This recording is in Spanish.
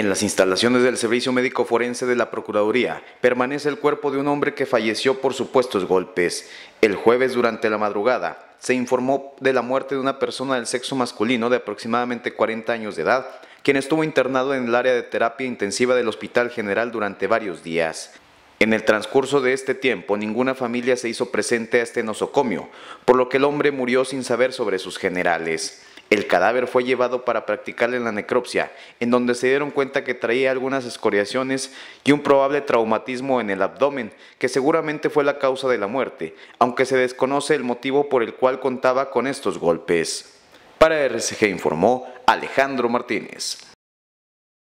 En las instalaciones del Servicio Médico Forense de la Procuraduría permanece el cuerpo de un hombre que falleció por supuestos golpes. El jueves durante la madrugada se informó de la muerte de una persona del sexo masculino de aproximadamente 40 años de edad, quien estuvo internado en el área de terapia intensiva del Hospital General durante varios días. En el transcurso de este tiempo, ninguna familia se hizo presente a este nosocomio, por lo que el hombre murió sin saber sobre sus generales. El cadáver fue llevado para practicarle la necropsia, en donde se dieron cuenta que traía algunas escoriaciones y un probable traumatismo en el abdomen, que seguramente fue la causa de la muerte, aunque se desconoce el motivo por el cual contaba con estos golpes. Para RCG informó Alejandro Martínez.